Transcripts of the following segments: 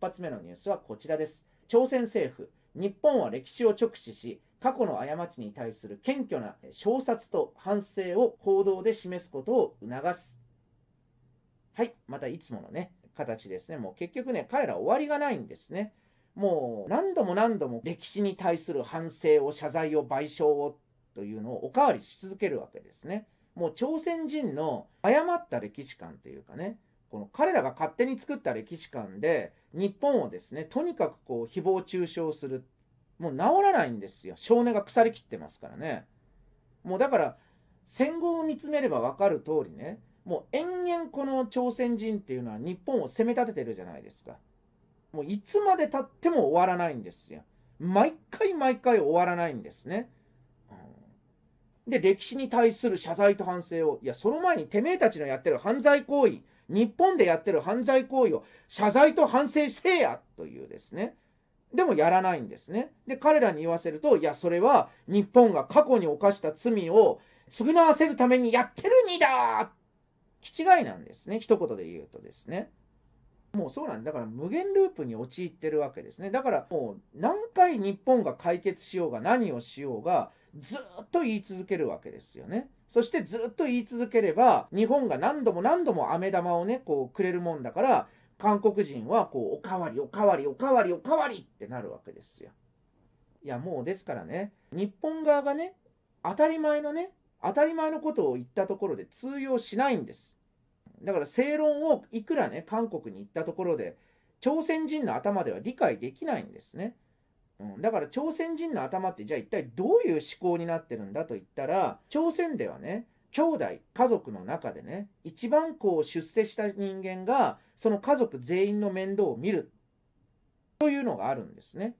発目のニュースはこちらです。朝鮮政府、日本は歴史を直視し、過去の過ちに対する謙虚な小殺と反省を報道で示すことを促す。はい、またいつものね、形ですね。もう結局ね、彼ら終わりがないんですね。もう何度も何度も歴史に対する反省を謝罪を賠償をというのをおかわりし続けるわけですね。もう朝鮮人の誤った歴史観というかね、この彼らが勝手に作った歴史観で日本をですねとにかくこう誹謗中傷するもう治らないんですよ少年が腐りきってますからねもうだから戦後を見つめれば分かる通りねもう延々この朝鮮人っていうのは日本を攻め立ててるじゃないですかもういつまでたっても終わらないんですよ毎回毎回終わらないんですね、うん、で歴史に対する謝罪と反省をいやその前にてめえたちのやってる犯罪行為日本でやってる犯罪行為を謝罪と反省せえやというですね。でもやらないんですね。で、彼らに言わせると、いや、それは日本が過去に犯した罪を償わせるためにやってるにだき違いなんですね。一言で言うとですね。もうそうなんだから無限ループに陥ってるわけですね。だからもう何回日本が解決しようが何をしようが、ずっと言い続けるわけですよね。そしてずっと言い続ければ、日本が何度も何度も飴玉をね、こうくれるもんだから、韓国人はこう、おかわり、おかわり、おかわり、おかわりってなるわけですよ。いや、もうですからね、日本側がね、当たり前のね、当たり前のことを言ったところで通用しないんです。だから正論をいくらね、韓国に行ったところで、朝鮮人の頭では理解できないんですね。うん、だから朝鮮人の頭ってじゃあ一体どういう思考になってるんだと言ったら朝鮮ではね兄弟家族の中でね一番こう出世した人間がその家族全員の面倒を見るというのがあるんですね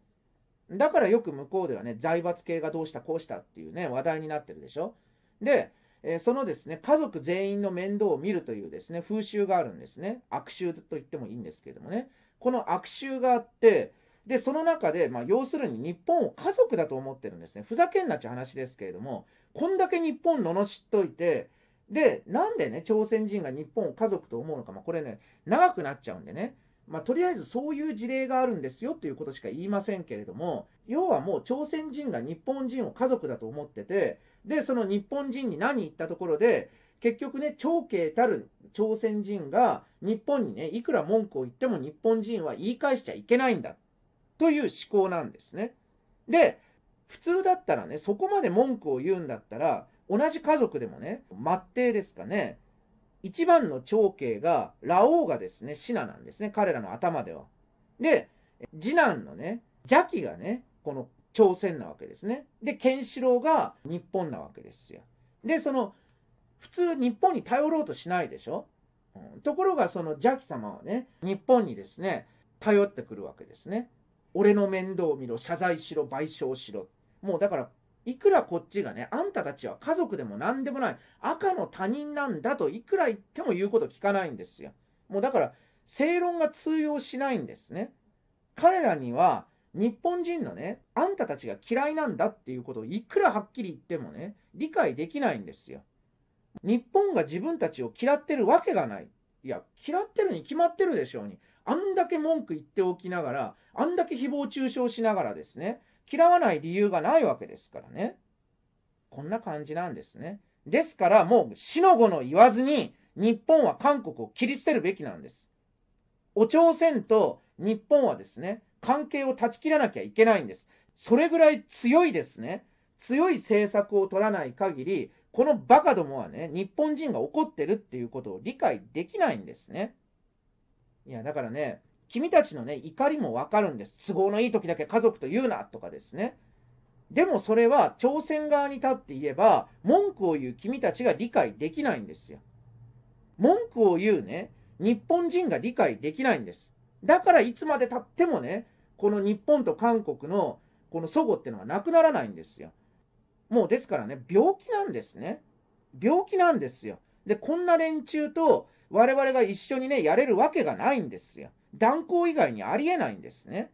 だからよく向こうではね財閥系がどうしたこうしたっていうね話題になってるでしょでえそのですね家族全員の面倒を見るというですね風習があるんですね悪臭と言ってもいいんですけどもねこの悪臭があってで、その中で、まあ、要するに日本を家族だと思ってるんですね。ふざけんなっちゅう話ですけれども、こんだけ日本罵っといて、で、なんでね、朝鮮人が日本を家族と思うのか、まあ、これね、長くなっちゃうんでね、まあ、とりあえずそういう事例があるんですよということしか言いませんけれども、要はもう朝鮮人が日本人を家族だと思ってて、で、その日本人に何言ったところで、結局ね、長兄たる朝鮮人が日本にね、いくら文句を言っても日本人は言い返しちゃいけないんだ。という思考なんですね。で、普通だったらね、そこまで文句を言うんだったら、同じ家族でもね、末帝ですかね、一番の長兄が、ラオウがですね、シナなんですね、彼らの頭では。で、次男のね、邪気がね、この朝鮮なわけですね。で、ケンシロウが日本なわけですよ。で、その、普通日本に頼ろうとしないでしょ、うん、ところがその邪気様はね、日本にですね、頼ってくるわけですね。俺の面倒を見ろ、謝罪しろ、賠償しろ。もうだから、いくらこっちがね、あんたたちは家族でも何でもない、赤の他人なんだといくら言っても言うこと聞かないんですよ。もうだから、正論が通用しないんですね。彼らには、日本人のね、あんたたちが嫌いなんだっていうことをいくらはっきり言ってもね、理解できないんですよ。日本が自分たちを嫌ってるわけがない。いや、嫌ってるに決まってるでしょうに。あんだけ文句言っておきながら、あんだけ誹謗中傷しながらですね、嫌わない理由がないわけですからね。こんな感じなんですね。ですからもう死の子の言わずに日本は韓国を切り捨てるべきなんです。お朝鮮と日本はですね、関係を断ち切らなきゃいけないんです。それぐらい強いですね、強い政策を取らない限り、このバカどもはね、日本人が怒ってるっていうことを理解できないんですね。いや、だからね、君たちのね、怒りもわかるんです。都合のいい時だけ家族と言うなとかですね。でもそれは朝鮮側に立って言えば、文句を言う君たちが理解できないんですよ。文句を言うね、日本人が理解できないんです。だからいつまでたってもね、この日本と韓国のこの祖語ってのがなくならないんですよ。もうですからね、病気なんですね。病気なんですよ。で、こんな連中と我々が一緒にね、やれるわけがないんですよ。断交以外にありえないんですね。